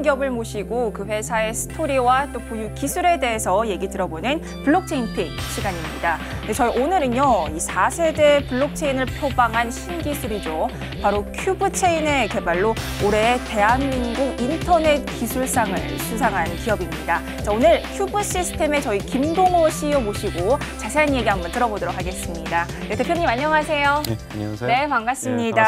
전문 기업을 모시고 그 회사의 스토리와 또 보유 기술에 대해서 얘기 들어보는 블록체인 픽 시간입니다. 네, 저희 오늘은요, 이 4세대 블록체인을 표방한 신기술이죠. 바로 큐브체인의 개발로 올해 대한민국 인터넷 기술상을 수상한 기업입니다. 자, 오늘 큐브 시스템의 저희 김동호 CEO 모시고 자세한 얘기 한번 들어보도록 하겠습니다. 네, 대표님 안녕하세요. 네, 안녕하세요. 네, 반갑습니다. 네,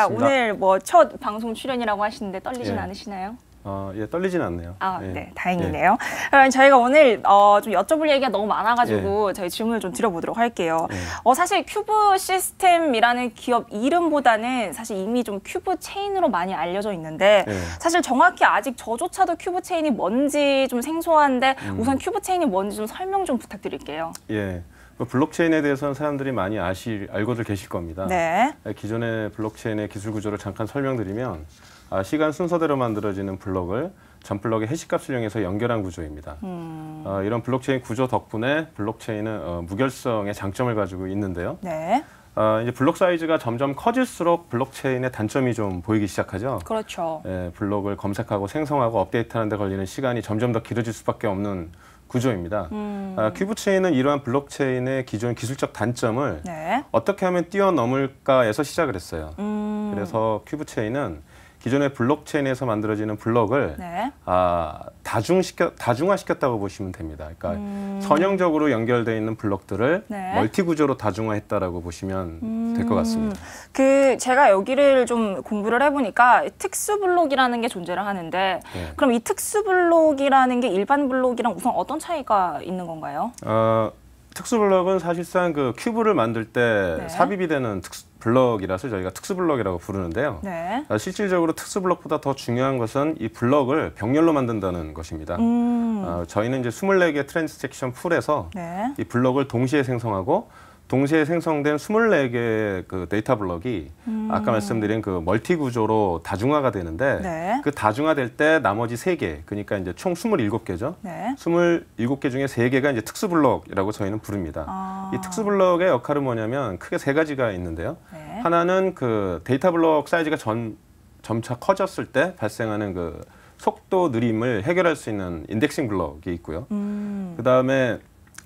반갑습니다. 오늘 뭐 첫 방송 출연이라고 하시는데 떨리진 예. 않으시나요? 어, 예, 떨리진 않네요. 아, 예. 네, 다행이네요. 예. 그럼 저희가 오늘 어, 좀 여쭤볼 얘기가 너무 많아가지고 예. 저희 질문을 좀 드려보도록 할게요. 예. 어, 사실 큐브 시스템이라는 기업 이름보다는 사실 이미 좀 큐브 체인으로 많이 알려져 있는데 예. 사실 정확히 아직 저조차도 큐브 체인이 뭔지 좀 생소한데 음. 우선 큐브 체인이 뭔지 좀 설명 좀 부탁드릴게요. 예. 뭐 블록체인에 대해서는 사람들이 많이 아시, 알고들 계실 겁니다. 네. 예, 기존의 블록체인의 기술 구조를 잠깐 설명드리면 아, 시간 순서대로 만들어지는 블록을 전블록의 해시값을 이용해서 연결한 구조입니다. 음. 어, 이런 블록체인 구조 덕분에 블록체인은 어, 무결성의 장점을 가지고 있는데요. 네. 어, 이제 블록 사이즈가 점점 커질수록 블록체인의 단점이 좀 보이기 시작하죠. 그렇죠. 예, 블록을 검색하고 생성하고 업데이트하는 데 걸리는 시간이 점점 더 길어질 수밖에 없는 구조입니다. 음. 아, 큐브체인은 이러한 블록체인의 기존 기술적 단점을 네. 어떻게 하면 뛰어넘을까해서 시작을 했어요. 음. 그래서 큐브체인은 기존의 블록체인에서 만들어지는 블록을 네. 아, 다중시켜, 다중화시켰다고 보시면 됩니다. 그러니까 음. 선형적으로 연결되어 있는 블록들을 네. 멀티 구조로 다중화했다라고 보시면 음. 될것 같습니다. 그 제가 여기를 좀 공부를 해보니까 특수 블록이라는 게 존재를 하는데 네. 그럼 이 특수 블록이라는 게 일반 블록이랑 우선 어떤 차이가 있는 건가요? 어, 특수블럭은 사실상 그 큐브를 만들 때 네. 삽입이 되는 특수 블럭이라서 저희가 특수블럭이라고 부르는데요. 네. 아, 실질적으로 특수블럭보다 더 중요한 것은 이 블럭을 병렬로 만든다는 것입니다. 음. 어, 저희는 이제 24개 트랜잭션 스 풀에서 네. 이 블럭을 동시에 생성하고 동시에 생성된 24개의 그 데이터 블럭이 음. 아까 말씀드린 그 멀티 구조로 다중화가 되는데 네. 그 다중화될 때 나머지 3개, 그러니까 이제 총 27개죠. 네. 27개 중에 3개가 이제 특수 블럭이라고 저희는 부릅니다. 아. 이 특수 블럭의 역할은 뭐냐면 크게 세 가지가 있는데요. 네. 하나는 그 데이터 블럭 사이즈가 전, 점차 커졌을 때 발생하는 그 속도 느림을 해결할 수 있는 인덱싱 블럭이 있고요. 음. 그 다음에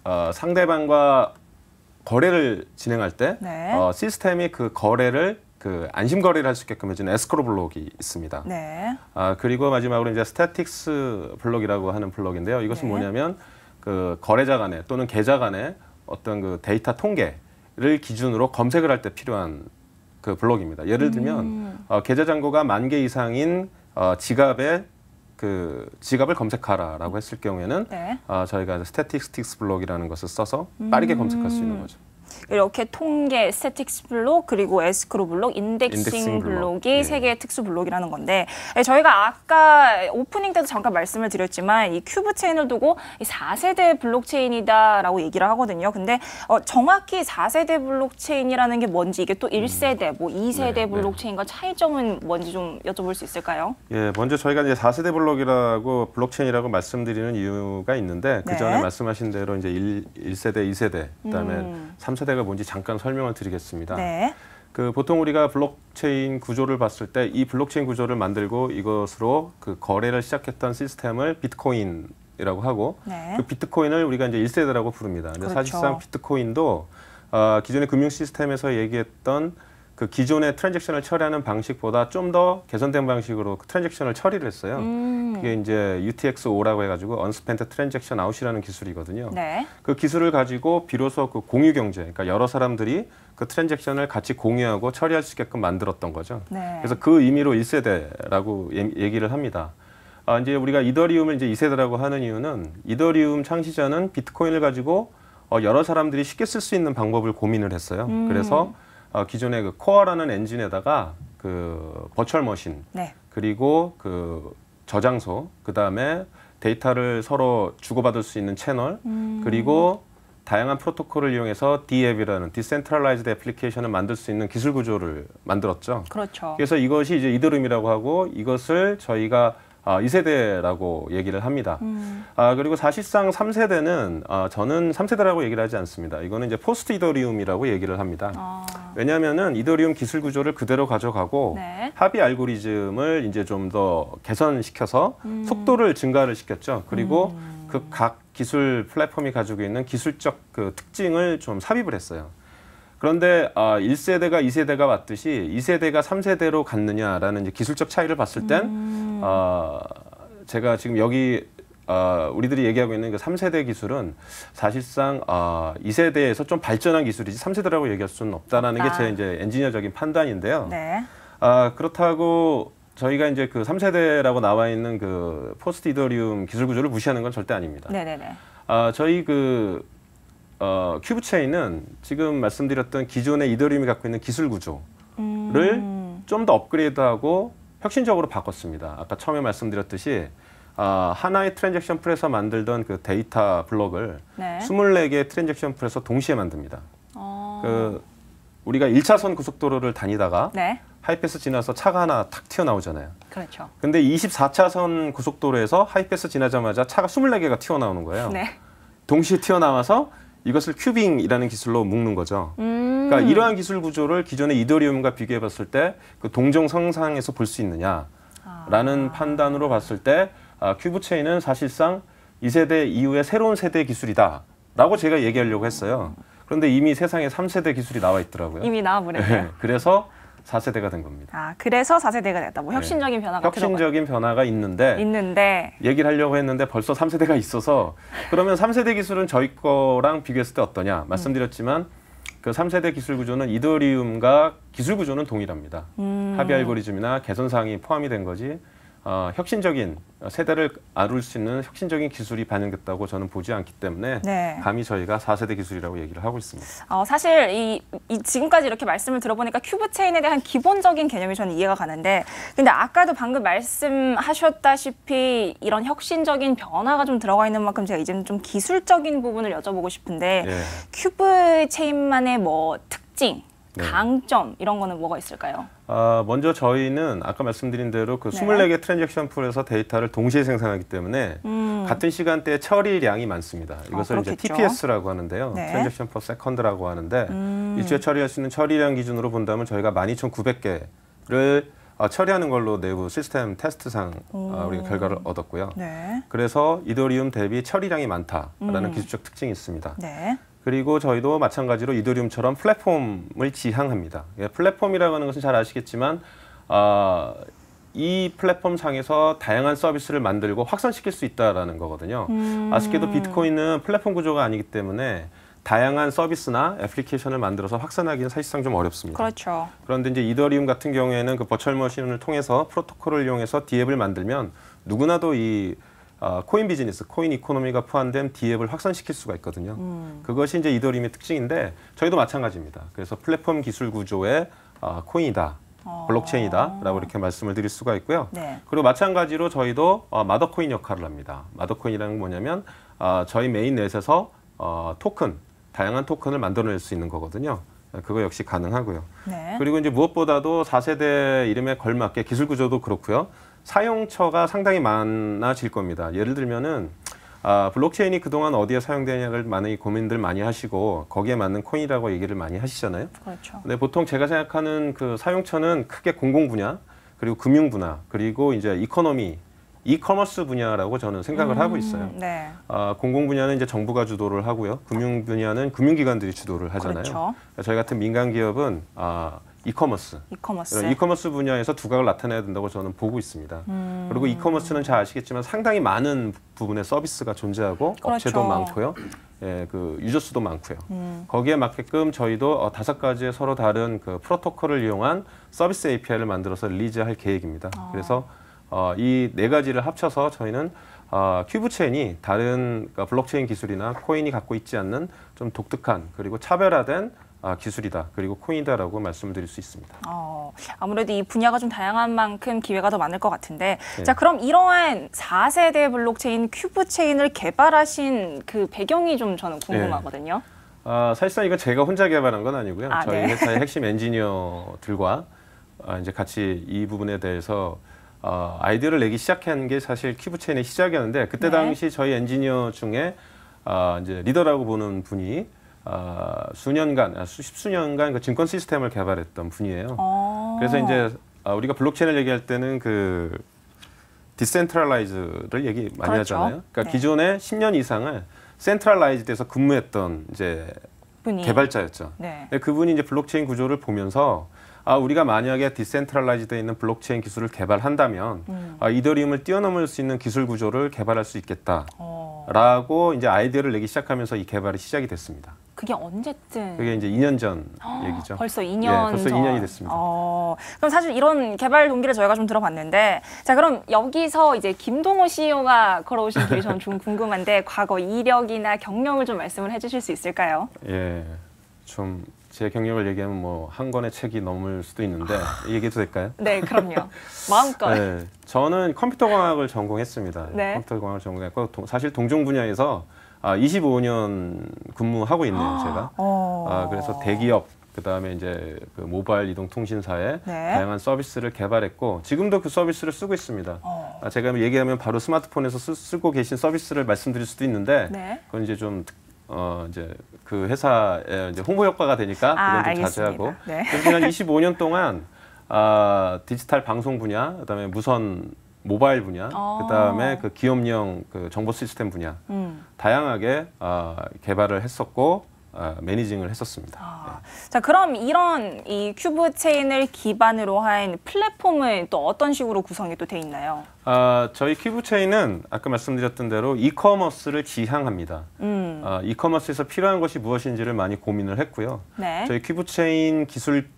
어, 상대방과 거래를 진행할 때 네. 어, 시스템이 그 거래를 그 안심 거래를 할 수 있게끔 해주는 에스크로 블록이 있습니다. 네. 아 그리고 마지막으로 이제 스태틱스 블록이라고 하는 블록인데요. 이것은 네. 뭐냐면 그 거래자 간에 또는 계좌 간에 어떤 그 데이터 통계를 기준으로 검색을 할 때 필요한 그 블록입니다. 예를 들면 음. 어, 계좌 잔고가 만 개 이상인 어, 지갑에 그 지갑을 검색하라라고 했을 경우에는 네. 아, 저희가 스태틱스틱스 블록이라는 것을 써서 음. 빠르게 음. 검색할 수 있는 거죠. 이렇게 통계, 스태틱스 블록, 그리고 에스크로 블록, 인덱싱, 인덱싱 블록. 이 예. 세개의 특수 블록이라는 건데 예, 저희가 아까 오프닝 때도 잠깐 말씀을 드렸지만 이 큐브 체인을 두고 이 4세대 블록체인이다라고 얘기를 하거든요. 근데 어, 정확히 4세대 블록체인이라는 게 뭔지 이게 또 1세대, 음. 뭐 2세대 네, 블록체인과 네. 차이점은 뭔지 좀 여쭤볼 수 있을까요? 예, 먼저 저희가 이제 4세대 블록이라고 블록체인이라고 말씀드리는 이유가 있는데 그 전에 네. 말씀하신 대로 이제 1, 1세대, 2세대, 그다음에 음. 3세대 차세대가 뭔지 잠깐 설명을 드리겠습니다. 네. 그 보통 우리가 블록체인 구조를 봤을 때 이 블록체인 구조를 만들고 이것으로 그 거래를 시작했던 시스템을 비트코인이라고 하고 네. 그 비트코인을 우리가 이제 1세대라고 부릅니다. 그렇죠. 사실상 비트코인도 어, 기존의 금융 시스템에서 얘기했던 그 기존의 트랜잭션을 처리하는 방식보다 좀 더 개선된 방식으로 그 트랜잭션을 처리를 했어요. 음. 그게 이제 UTXO라고 해가지고 언스펜트 트랜잭션 아웃이라는 기술이거든요. 네. 그 기술을 가지고 비로소 그 공유 경제, 그러니까 여러 사람들이 그 트랜잭션을 같이 공유하고 처리할 수 있게끔 만들었던 거죠. 네. 그래서 그 의미로 1세대라고 얘기를 합니다. 아, 이제 우리가 이더리움을 이제 2세대라고 하는 이유는 이더리움 창시자는 비트코인을 가지고 어, 여러 사람들이 쉽게 쓸 수 있는 방법을 고민을 했어요. 음. 그래서 어, 기존의 그 코어라는 엔진에다가 그 버츄얼 머신 네. 그리고 그 저장소 그 다음에 데이터를 서로 주고받을 수 있는 채널 음. 그리고 다양한 프로토콜을 이용해서 d 앱이라는 Decentralized Application을 만들 수 있는 기술 구조를 만들었죠. 그렇죠. 그래서 이것이 이제 이더름이라고 하고 이것을 저희가 어, 아, 2세대라고 얘기를 합니다. 음. 아, 그리고 사실상 3세대는 아, 저는 3세대라고 얘기를 하지 않습니다. 이거는 이제 포스트 이더리움이라고 얘기를 합니다. 아. 왜냐하면은 이더리움 기술 구조를 그대로 가져가고 네. 합의 알고리즘을 이제 좀 더 개선시켜서 음. 속도를 증가를 시켰죠. 그리고 음. 그각 기술 플랫폼이 가지고 있는 기술적 그 특징을 좀 삽입을 했어요. 그런데 어, 아, 1세대가 2세대가 왔듯이 2세대가 3세대로 갔느냐라는 이제 기술적 차이를 봤을 땐 음. 어, 제가 지금 여기 어, 우리들이 얘기하고 있는 그 3세대 기술은 사실상 어, 2세대에서 좀 발전한 기술이지 3세대라고 얘기할 수는 없다라는 게제 이제 엔지니어적인 판단인데요. 네. 아, 그렇다고 저희가 이제 그 3세대라고 나와 있는 그 포스트 이더리움 기술 구조를 무시하는 건 절대 아닙니다. 네네네. 네, 네. 아, 저희 그 어, 큐브 체인은 지금 말씀드렸던 기존의 이더리움이 갖고 있는 기술 구조를 음. 좀더 업그레이드하고 혁신적으로 바꿨습니다. 아까 처음에 말씀드렸듯이 어, 하나의 트랜잭션 풀에서 만들던 그 데이터 블록을 네. 24개의 트랜잭션 풀에서 동시에 만듭니다. 어. 그 우리가 1차선 고속도로를 다니다가 네. 하이패스 지나서 차가 하나 탁 튀어나오잖아요. 그렇죠. 근데 24차선 고속도로에서 하이패스 지나자마자 차가 24개가 튀어나오는 거예요. 네. 동시에 튀어나와서 이것을 큐빙이라는 기술로 묶는 거죠. 음. 그러니까 이러한 기술 구조를 기존의 이더리움과 비교해 봤을 때 그 동종 성상에서 볼 수 있느냐라는 아. 판단으로 봤을 때 아, 큐브 체인은 사실상 이세대 이후의 새로운 세대 기술이다라고 제가 얘기하려고 했어요. 그런데 이미 세상에 삼세대 기술이 나와 있더라고요. 이미 나와버렸어요. 네, 그래서 4세대가 된 겁니다. 아, 그래서 4세대가 됐다. 뭐 혁신적인 네. 변화가 혁신적인 변화가 있는데 있는데 얘기를 하려고 했는데 벌써 3세대가 있어서 그러면 3세대 기술은 저희 거랑 비교했을 때 어떠냐? 음. 말씀드렸지만 음. 그 3세대 기술 구조는 이더리움과 기술 구조는 동일합니다. 음. 합의 알고리즘이나 개선 사항이 포함이 된 거지 어, 혁신적인 세대를 아룰 수 있는 혁신적인 기술이 반영됐다고 저는 보지 않기 때문에 네. 감히 저희가 4세대 기술이라고 얘기를 하고 있습니다. 어, 사실 이, 이, 지금까지 이렇게 말씀을 들어보니까 큐브 체인에 대한 기본적인 개념이 저는 이해가 가는데 근데 아까도 방금 말씀하셨다시피 이런 혁신적인 변화가 좀 들어가 있는 만큼 제가 이제는 좀 기술적인 부분을 여쭤보고 싶은데 예. 큐브 체인만의 뭐 특징 네. 강점 이런 거는 뭐가 있을까요? 아, 먼저 저희는 아까 말씀드린 대로 그 네. 24개 트랜잭션 풀에서 데이터를 동시에 생산하기 때문에 음. 같은 시간대에 처리량이 많습니다. 아, 이것을 아, 이제 TPS라고 하는데요. 네. 트랜잭션 퍼 세컨드라고 하는데 음. 일주일 처리할 수 있는 처리량 기준으로 본다면 저희가 12,900개를 어, 처리하는 걸로 내부 시스템 테스트상 어, 우리가 결과를 얻었고요. 네. 그래서 이더리움 대비 처리량이 많다라는 음. 기술적 특징이 있습니다. 네. 그리고 저희도 마찬가지로 이더리움처럼 플랫폼을 지향합니다. 예, 플랫폼이라고 하는 것은 잘 아시겠지만 어, 이 플랫폼 상에서 다양한 서비스를 만들고 확산시킬 수 있다라는 거거든요. 음. 아쉽게도 비트코인은 플랫폼 구조가 아니기 때문에 다양한 서비스나 애플리케이션을 만들어서 확산하기는 사실상 좀 어렵습니다. 그렇죠. 그런데 이제 이더리움 같은 경우에는 그 버철 머신을 통해서 프로토콜을 이용해서 디앱을 만들면 누구나도 이 어, 코인 비즈니스, 코인 이코노미가 포함된 디앱을 확산시킬 수가 있거든요. 음. 그것이 이제 이더리움의 특징인데 저희도 마찬가지입니다. 그래서 플랫폼 기술 구조의 어, 코인이다. 어. 블록체인이다라고 이렇게 말씀을 드릴 수가 있고요. 네. 그리고 마찬가지로 저희도 어, 마더코인 역할을 합니다. 마더코인이라는 건 뭐냐면 어, 저희 메인넷에서 어, 토큰, 다양한 토큰을 만들어낼 수 있는 거거든요. 어, 그거 역시 가능하고요. 네. 그리고 이제 무엇보다도 4세대 이름에 걸맞게 기술 구조도 그렇고요. 사용처가 상당히 많아질 겁니다. 예를 들면은 아, 블록체인이 그동안 어디에 사용되냐를 많이 고민들 많이 하시고 거기에 맞는 코인이라고 얘기를 많이 하시잖아요. 그렇죠. 근데 보통 제가 생각하는 그 사용처는 크게 공공 분야 그리고 금융 분야 그리고 이제 이코노미 이커머스 분야라고 저는 생각을 음, 하고 있어요. 네. 아, 공공 분야는 이제 정부가 주도를 하고요. 금융 분야는 금융기관들이 주도를 하잖아요. 그렇죠. 저희 같은 민간 기업은 아, 이커머스, 이커머스. 이런 이커머스 분야에서 두각을 나타내야 된다고 저는 보고 있습니다. 음. 그리고 이커머스는 잘 아시겠지만 상당히 많은 부분의 서비스가 존재하고 그렇죠. 업체도 많고요. 예, 그 유저 수도 많고요. 음. 거기에 맞게끔 저희도 어, 다섯 가지의 서로 다른 그 프로토콜을 이용한 서비스 API를 만들어서 리즈할 계획입니다. 아. 그래서 어, 이네 가지를 합쳐서 저희는 어, 큐브체인이 다른 그러니까 블록체인 기술이나 코인이 갖고 있지 않는 좀 독특한 그리고 차별화된 아, 기술이다 그리고 코인이다라고 말씀드릴 수 있습니다. 어, 아무래도 이 분야가 좀 다양한 만큼 기회가 더 많을 것 같은데 네. 자 그럼 이러한 4세대 블록체인 큐브 체인을 개발하신 그 배경이 좀 저는 궁금하거든요. 네. 아, 사실상 이거 제가 혼자 개발한 건 아니고요. 아, 저희 네. 회사의 핵심 엔지니어들과 아, 이제 같이 이 부분에 대해서 어, 아이디어를 내기 시작한 게 사실 큐브 체인의 시작이었는데 그때 네. 당시 저희 엔지니어 중에 아, 이제 리더라고 보는 분이 어, 수년간 아, 십 수년간 그 증권 시스템을 개발했던 분이에요. 어. 그래서 이제 아, 우리가 블록체인을 얘기할 때는 그 디센트럴라이즈를 얘기 많이 그렇죠. 하잖아요. 그러니까 네. 기존에 10년 이상을 센트럴라이즈돼서 근무했던 이제 분이. 개발자였죠. 네. 그분이 이제 블록체인 구조를 보면서 아 우리가 만약에 디센트럴라이즈돼 있는 블록체인 기술을 개발한다면 음. 아, 이더리움을 뛰어넘을 수 있는 기술 구조를 개발할 수 있겠다라고 어. 오. 이제 아이디어를 내기 시작하면서 이 개발이 시작이 됐습니다. 그게 언제쯤? 그게 이제 2년 전 어, 얘기죠. 벌써 2년 예, 벌써 전. 2년이 됐습니다. 어, 그럼 사실 이런 개발 동기를 저희가 좀 들어봤는데 자 그럼 여기서 이제 김동호 CEO가 걸어오신 길이 저는 좀 궁금한데 과거 이력이나 경력을 좀 말씀을 해주실 수 있을까요? 예, 좀 제 경력을 얘기하면 뭐 한 권의 책이 넘을 수도 있는데 아. 얘기해도 될까요? 네, 그럼요. 마음껏. 예, 저는 컴퓨터 공학을 전공했습니다. 네. 컴퓨터 공학을 전공했고 도, 사실 동종 분야에서 아, 25년 근무하고 있네요, 아, 제가. 어. 아, 그래서 대기업 그다음에 이제 그 모바일 이동 통신사에 네. 다양한 서비스를 개발했고 지금도 그 서비스를 쓰고 있습니다. 어. 아, 제가 얘기하면 바로 스마트폰에서 쓰, 고 계신 서비스를 말씀드릴 수도 있는데 네. 그건 이제 좀 어, 이제 그 회사의 이제 홍보 효과가 되니까 아, 그건 좀 자제하고 네. 그래서 한 25년 동안 아, 디지털 방송 분야 그다음에 무선 모바일 분야, 아. 그다음에 그기업용그 정보 시스템 분야 음. 다양하게 어, 개발을 했었고 어, 매니징을 했었습니다. 아. 네. 자 그럼 이런 이 큐브 체인을 기반으로 한 플랫폼은 또 어떤 식으로 구성이 또 돼 있나요? 아, 저희 큐브 체인은 아까 말씀드렸던 대로 이커머스를 지향합니다. 음. 아, 이커머스에서 필요한 것이 무엇인지를 많이 고민을 했고요. 네. 저희 큐브 체인 기술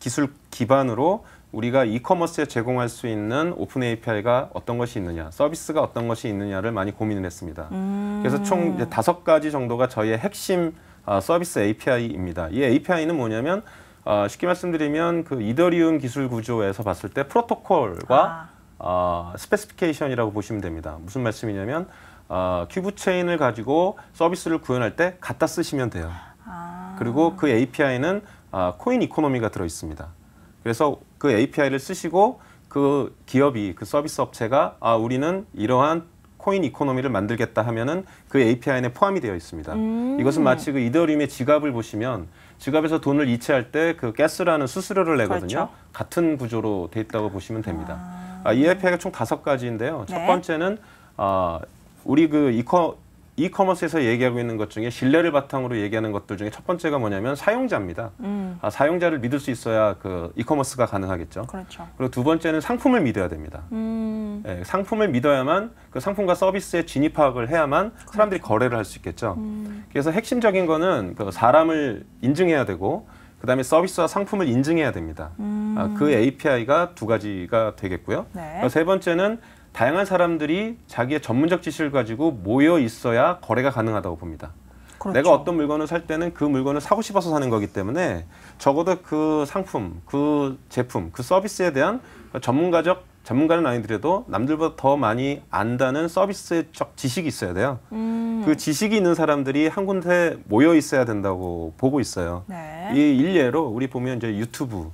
기술 기반으로 우리가 이커머스에 제공할 수 있는 오픈 API가 어떤 것이 있느냐, 서비스가 어떤 것이 있느냐를 많이 고민을 했습니다. 음. 그래서 총 다섯 가지 정도가 저희의 핵심 어, 서비스 API입니다. 이 API는 뭐냐면 어, 쉽게 말씀드리면 그 이더리움 기술 구조에서 봤을 때 프로토콜과 아. 어, 스페시피케이션이라고 보시면 됩니다. 무슨 말씀이냐면 어, 큐브 체인을 가지고 서비스를 구현할 때 갖다 쓰시면 돼요. 아. 그리고 그 API는 어, 코인 이코노미가 들어 있습니다. 그래서 그 API를 쓰시고 그 기업이 그 서비스 업체가 아 우리는 이러한 코인 이코노미를 만들겠다 하면은 그 API 안에 포함이 되어 있습니다. 음. 이것은 마치 그 이더리움의 지갑을 보시면 지갑에서 돈을 이체할 때 그 가스라는 수수료를 내거든요. 그렇죠. 같은 구조로 돼 있다고 보시면 됩니다. 아. 아, 이 API가 총 다섯 가지인데요. 네. 첫 번째는 아 우리 그 이코 이커머스에서 얘기하고 있는 것 중에 신뢰를 바탕으로 얘기하는 것들 중에 첫 번째가 뭐냐면 사용자입니다. 음. 아, 사용자를 믿을 수 있어야 그 이커머스가 가능하겠죠. 그렇죠. 그리고 두 번째는 상품을 믿어야 됩니다. 음. 예, 상품을 믿어야만 그 상품과 서비스에 진입 파을 해야만 그렇죠. 사람들이 거래를 할 수 있겠죠. 음. 그래서 핵심적인 거는 그 사람을 인증해야 되고 그 다음에 서비스와 상품을 인증해야 됩니다. 음. 아, 그 API가 두 가지가 되겠고요. 네. 세 번째는 다양한 사람들이 자기의 전문적 지식을 가지고 모여 있어야 거래가 가능하다고 봅니다. 그렇죠. 내가 어떤 물건을 살 때는 그 물건을 사고 싶어서 사는 거기 때문에 적어도 그 상품, 그 제품, 그 서비스에 대한 그 전문가적 전문가는 아니더라도 남들보다 더 많이 안다는 서비스적 지식이 있어야 돼요. 음. 그 지식이 있는 사람들이 한 군데 모여 있어야 된다고 보고 있어요. 네. 이 일례로 우리 보면 이제 유튜브,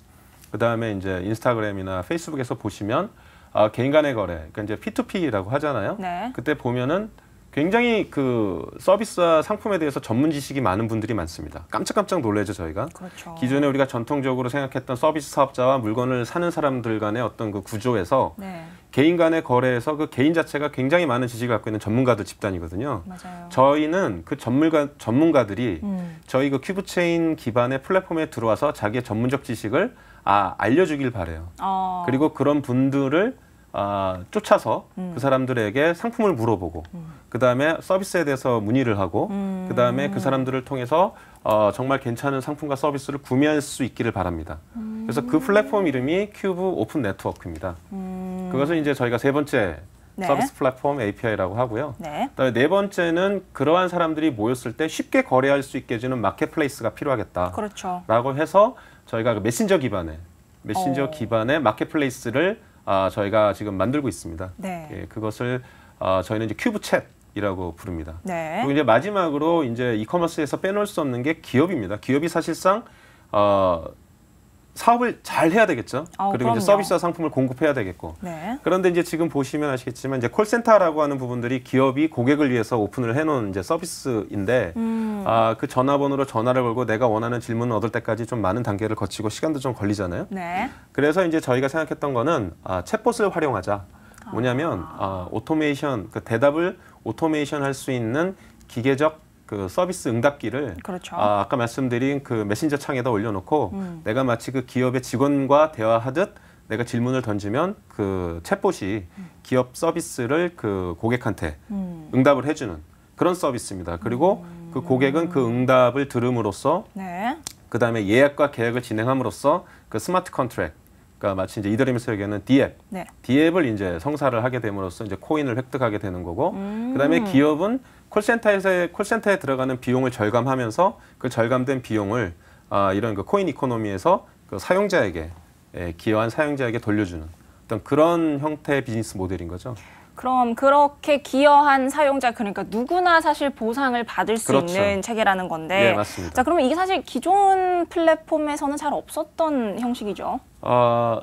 그 다음에 이제 인스타그램이나 페이스북에서 보시면 아, 개인 간의 거래, 그러니까 이제 P2P라고 하잖아요. 네. 그때 보면은 굉장히 그 서비스와 상품에 대해서 전문 지식이 많은 분들이 많습니다. 깜짝깜짝 놀라죠 저희가. 그렇죠. 기존에 우리가 전통적으로 생각했던 서비스 사업자와 물건을 사는 사람들 간의 어떤 그 구조에서 네. 개인 간의 거래에서 그 개인 자체가 굉장히 많은 지식을 갖고 있는 전문가들 집단이거든요. 맞아요. 저희는 그 전문가 전문가들이 음. 저희 그 큐브 체인 기반의 플랫폼에 들어와서 자기의 전문적 지식을 아 알려주길 바래요. 어. 그리고 그런 분들을 아, 쫓아서 음. 그 사람들에게 상품을 물어보고 음. 그다음에 서비스에 대해서 문의를 하고 음. 그다음에 그 사람들을 통해서 어, 정말 괜찮은 상품과 서비스를 구매할 수 있기를 바랍니다. 음. 그래서 그 플랫폼 이름이 큐브 오픈 네트워크입니다. 음. 그것은 이제 저희가 세 번째 네. 서비스 플랫폼 API라고 하고요. 네. 그다음에 네 번째는 그러한 사람들이 모였을 때 쉽게 거래할 수 있게 해주는 마켓플레이스가 필요하겠다. 그렇죠. 라고 해서 저희가 그 메신저 기반의 메신저 오. 기반의 마켓플레이스를 아, 저희가 지금 만들고 있습니다. 네. 예, 그것을 아, 저희는 이제 큐브 챗 이라고 부릅니다. 네. 그리고 이제 마지막으로 이제 이커머스에서 빼놓을 수 없는 게 기업입니다. 기업이 사실상 어, 사업을 잘 해야 되겠죠. 어, 그리고 그럼요. 이제 서비스와 상품을 공급해야 되겠고. 네. 그런데 이제 지금 보시면 아시겠지만 이제 콜센터라고 하는 부분들이 기업이 고객을 위해서 오픈을 해놓은 이제 서비스인데 음. 아, 그 전화번호로 전화를 걸고 내가 원하는 질문을 얻을 때까지 좀 많은 단계를 거치고 시간도 좀 걸리잖아요. 네. 그래서 이제 저희가 생각했던 거는 아, 챗봇을 활용하자. 아. 뭐냐면 아, 오토메이션 그 대답을 오토메이션 할 수 있는 기계적 그 서비스 응답기를 그렇죠. 아, 아까 말씀드린 그 메신저 창에다 올려놓고 음. 내가 마치 그 기업의 직원과 대화하듯 내가 질문을 던지면 그 챗봇이 음. 기업 서비스를 그 고객한테 음. 응답을 해주는 그런 서비스입니다. 그리고 음. 그 고객은 그 응답을 들음으로써 네. 그 다음에 예약과 계약을 진행함으로써 그 스마트 컨트랙 그러니까 마치 이제 이더리움스에게는 디앱, 네. 디앱을 이제 성사를 하게 됨으로써 이제 코인을 획득하게 되는 거고, 음. 그다음에 기업은 콜센터에서 콜센터에 들어가는 비용을 절감하면서 그 절감된 비용을 아, 이런 그 코인 이코노미에서 그 사용자에게 예, 기여한 사용자에게 돌려주는 어떤 그런 형태의 비즈니스 모델인 거죠. 그럼 그렇게 기여한 사용자 그러니까 누구나 사실 보상을 받을 수 그렇죠. 있는 체계라는 건데. 네, 맞습니다. 자, 그러면 이게 사실 기존 플랫폼에서는 잘 없었던 형식이죠. 어,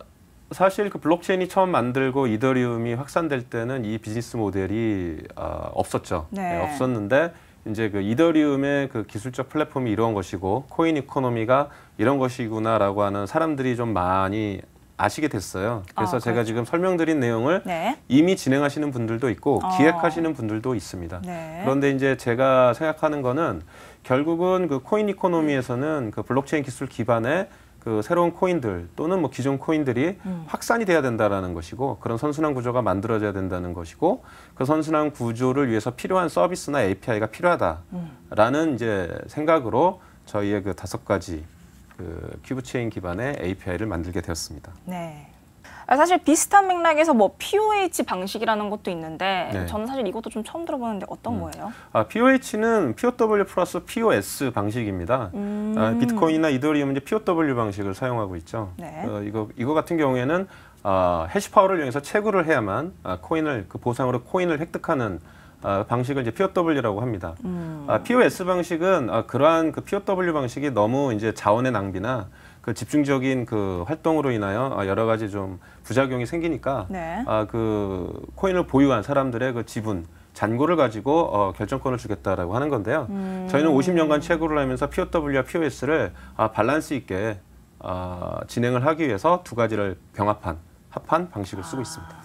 사실 그 블록체인이 처음 만들고 이더리움이 확산될 때는 이 비즈니스 모델이 어, 없었죠. 네. 네, 없었는데 이제 그 이더리움의 그 기술적 플랫폼이 이런 것이고 코인 이코노미가 이런 것이구나라고 하는 사람들이 좀 많이 아시게 됐어요. 그래서 아, 제가 그렇죠. 지금 설명드린 내용을 네. 이미 진행하시는 분들도 있고 어. 기획하시는 분들도 있습니다. 네. 그런데 이제 제가 생각하는 거는 결국은 그 코인 이코노미에서는 그 블록체인 기술 기반의 그 새로운 코인들 또는 뭐 기존 코인들이 음. 확산이 돼야 된다라는 것이고 그런 선순환 구조가 만들어져야 된다는 것이고 그 선순환 구조를 위해서 필요한 서비스나 API가 필요하다라는 음. 이제 생각으로 저희의 그 다섯 가지 그 큐브체인 기반의 API를 만들게 되었습니다. 네. 아, 사실 비슷한 맥락에서 뭐 POH 방식이라는 것도 있는데 네. 저는 사실 이것도 좀 처음 들어보는데 어떤 음. 거예요? 아, POH는 POW 플러스 POS 방식입니다. 아, 음. 아, 비트코인이나 이더리움은 POW 방식을 사용하고 있죠. 네. 어, 이거 이거 같은 경우에는 아, 해시 파워를 이용해서 채굴을 해야만 아, 코인을 그 보상으로 코인을 획득하는 어, 방식을 이제 POW라고 합니다. 음. 아, POS 방식은 아, 그러한 그 POW 방식이 너무 이제 자원의 낭비나 그 집중적인 그 활동으로 인하여 아, 여러 가지 좀 부작용이 생기니까 네. 그 코인을 보유한 사람들의 그 지분 잔고를 가지고 어, 결정권을 주겠다라고 하는 건데요. 음. 저희는 50년간 채굴을 하면서 POW와 POS를 아, 밸런스 있게 아, 진행을 하기 위해서 두 가지를 병합한 합한 방식을 쓰고 있습니다.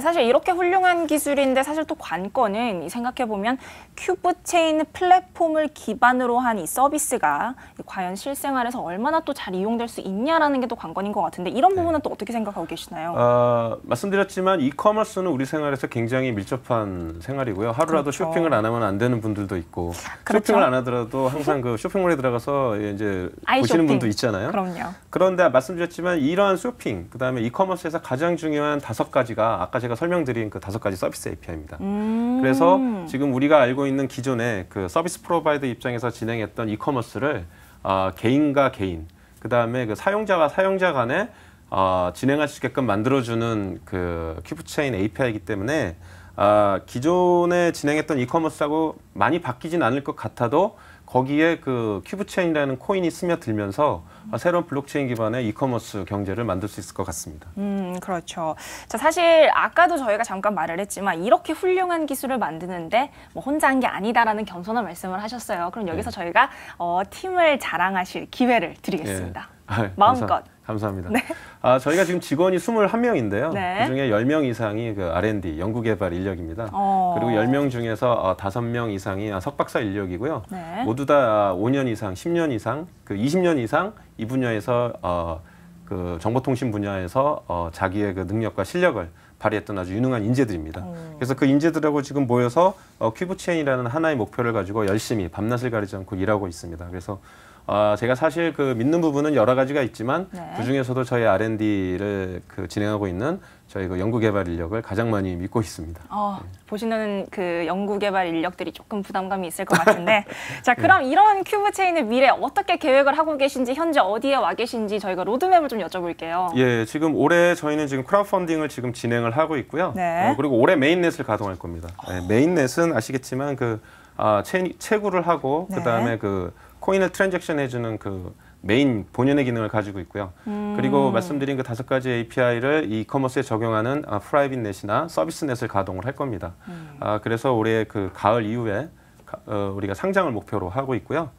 사실 이렇게 훌륭한 기술인데 사실 또 관건은 생각해 보면 큐브 체인 플랫폼을 기반으로 한 이 서비스가 과연 실생활에서 얼마나 또 잘 이용될 수 있냐라는 게 또 관건인 것 같은데 이런 네. 부분은 네. 또 어떻게 생각하고 계시나요? 어, 말씀드렸지만 이커머스는 우리 생활에서 굉장히 밀접한 생활이고요. 하루라도 그렇죠. 쇼핑을 안 하면 안 되는 분들도 있고 그렇죠. 쇼핑을 안 하더라도 항상 그 쇼핑몰에 들어가서 이제 보시는 쇼핑. 분도 있잖아요. 그럼요. 그런데 말씀드렸지만 이러한 쇼핑 그다음에 이커머스에서 가장 중요한 다섯 가지가 아까 제가 설명드린 그 다섯 가지 서비스 API입니다. 음. 그래서 지금 우리가 알고 있는 기존의 그 서비스 프로바이더 입장에서 진행했던 이커머스를 어, 개인과 개인, 그 다음에 그 사용자와 사용자 간에 어, 진행할 수 있게끔 만들어주는 그 큐브체인 API이기 때문에 어, 기존에 진행했던 이커머스하고 많이 바뀌진 않을 것 같아도 거기에 그 큐브체인이라는 코인이 스며들면서 아, 새로운 블록체인 기반의 이커머스 경제를 만들 수 있을 것 같습니다. 음, 그렇죠. 자, 사실 아까도 저희가 잠깐 말을 했지만 이렇게 훌륭한 기술을 만드는데 뭐 혼자 한 게 아니다라는 겸손한 말씀을 하셨어요. 그럼 여기서 네. 저희가 어, 팀을 자랑하실 기회를 드리겠습니다. 네. 아, 마음껏. 감사, 합니다 네. 아, 저희가 지금 직원이 21명인데요. 네. 그중에 10명 이상이 그 R&D, 연구개발 인력입니다. 어. 그리고 10명 중에서 5명 어, 이상이 아, 석박사 인력이고요. 네. 모두 다 5년 아, 이상, 10년 이상, 그 20년 이상 이 분야에서 어, 그 정보통신 분야에서 어, 자기의 그 능력과 실력을 발휘했던 아주 유능한 인재들입니다. 음. 그래서 그 인재들하고 지금 모여서 어, 큐브체인이라는 하나의 목표를 가지고 열심히 밤낮을 가리지 않고 일하고 있습니다. 그래서 어, 제가 사실 그 믿는 부분은 여러 가지가 있지만 네. 그 중에서도 저희 R&D를 그 진행하고 있는 저희 그 연구개발 인력을 가장 많이 믿고 있습니다. 어, 네. 보시는 그 연구개발 인력들이 조금 부담감이 있을 것 같은데 자 네. 그럼 네. 이런 큐브체인의 미래 어떻게 계획을 하고 계신지 현재 어디에 와 계신지 저희가 로드맵을 좀 여쭤볼게요. 예, 지금 올해 저희는 지금 크라우펀딩을 지금 진행을 하고 있고요. 네. 어, 그리고 올해 메인넷을 가동할 겁니다. 네, 어. 메인넷은 아시겠지만 그 아, 채, 채굴을 하고 그다음에 그 코인을 트랜잭션 해주는 그 메인 본연의 기능을 가지고 있고요. 음. 그리고 말씀드린 그 다섯 가지 API를 이커머스에 적용하는 아, 프라이빗 넷이나 서비스 넷을 가동을 할 겁니다. 음. 아, 그래서 올해 그 가을 이후에 가, 어, 우리가 상장을 목표로 하고 있고요.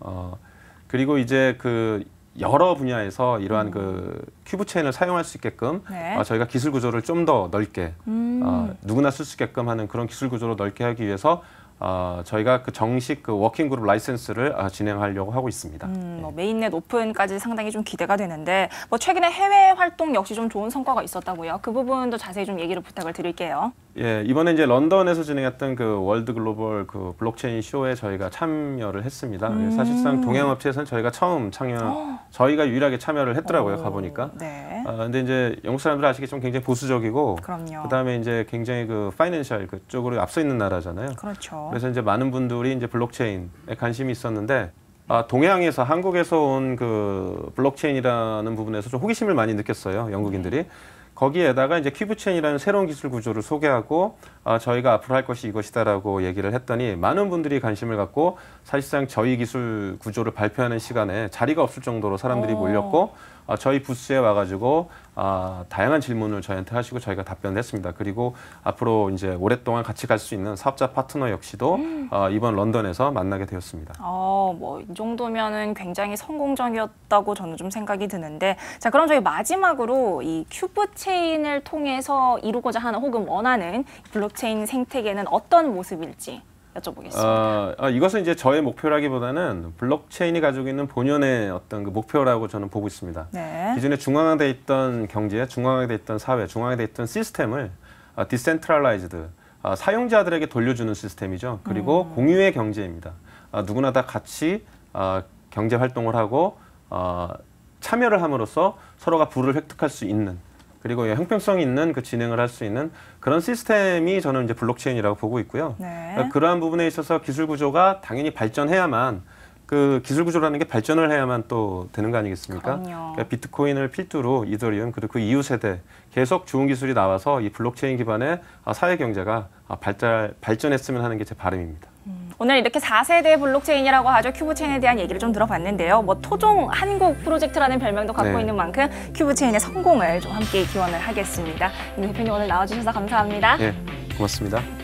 어, 그리고 이제 그 여러 분야에서 이러한 그 음. 그 큐브 체인을 사용할 수 있게끔 네. 어, 저희가 기술 구조를 좀 더 넓게 어, 누구나 쓸 수 있게끔 하는 그런 기술 구조로 넓게 하기 위해서 어, 저희가 그 정식 그 워킹 그룹 라이센스를 어, 진행하려고 하고 있습니다. 음, 뭐 예. 메인넷 오픈까지 상당히 좀 기대가 되는데 뭐 최근에 해외 활동 역시 좀 좋은 성과가 있었다고요. 그 부분도 자세히 좀 얘기를 부탁을 드릴게요. 예, 이번에 이제 런던에서 진행했던 그 월드 글로벌 그 블록체인 쇼에 저희가 참여를 했습니다. 예, 음. 사실상 동양업체에서는 저희가 처음 참여, 어. 저희가 유일하게 참여를 했더라고요, 오. 가보니까. 네. 아, 근데 이제 영국 사람들 아시기지만 굉장히 보수적이고, 그 다음에 이제 굉장히 그 파이낸셜 그쪽으로 앞서 있는 나라잖아요. 그렇죠. 그래서 이제 많은 분들이 이제 블록체인에 관심이 있었는데, 아, 동양에서 한국에서 온 그 블록체인이라는 부분에서 좀 호기심을 많이 느꼈어요, 영국인들이. 네. 거기에다가 이제 큐브체인이라는 새로운 기술 구조를 소개하고 어, 저희가 앞으로 할 것이 이것이다라고 얘기를 했더니 많은 분들이 관심을 갖고 사실상 저희 기술 구조를 발표하는 시간에 자리가 없을 정도로 사람들이 오. 어. 몰렸고 어, 저희 부스에 와가지고 어, 다양한 질문을 저희한테 하시고 저희가 답변을 했습니다. 그리고 앞으로 이제 오랫동안 같이 갈 수 있는 사업자 파트너 역시도 음. 어, 이번 런던에서 만나게 되었습니다. 어, 뭐 이 정도면은 굉장히 성공적이었다고 저는 좀 생각이 드는데 자 그럼 저희 마지막으로 이 큐브 체인을 통해서 이루고자 하는 혹은 원하는 블록체인 생태계는 어떤 모습일지 여쭤보겠습니다. 어, 어, 이것은 이제 저의 목표라기보다는 블록체인이 가지고 있는 본연의 어떤 그 목표라고 저는 보고 있습니다. 네. 기존에 중앙화돼 있던 경제, 중앙화돼 있던 사회, 중앙화돼 있던 시스템을 어, 디센트럴라이즈드 어, 사용자들에게 돌려주는 시스템이죠. 그리고 음. 공유의 경제입니다. 어, 누구나 다 같이 어, 경제 활동을 하고 어, 참여를 함으로써 서로가 부를 획득할 수 있는 그리고 형평성 있는 그 진행을 할 수 있는 그런 시스템이 저는 이제 블록체인이라고 보고 있고요. 네. 그러니까 그러한 부분에 있어서 기술 구조가 당연히 발전해야만 그 기술 구조라는 게 발전을 해야만 또 되는 거 아니겠습니까? 그럼요. 그러니까 비트코인을 필두로 이더리움 그리고 그 이후 세대 계속 좋은 기술이 나와서 이 블록체인 기반의 아, 사회 경제가 아, 발달, 발전했으면 하는 게 제 바람입니다. 음, 오늘 이렇게 4세대 블록체인이라고 하죠. 큐브체인에 대한 얘기를 좀 들어봤는데요. 뭐 토종 한국 프로젝트라는 별명도 갖고 네. 있는 만큼 큐브체인의 성공을 좀 함께 기원을 하겠습니다. 임 대표님 오늘 나와주셔서 감사합니다. 네, 고맙습니다.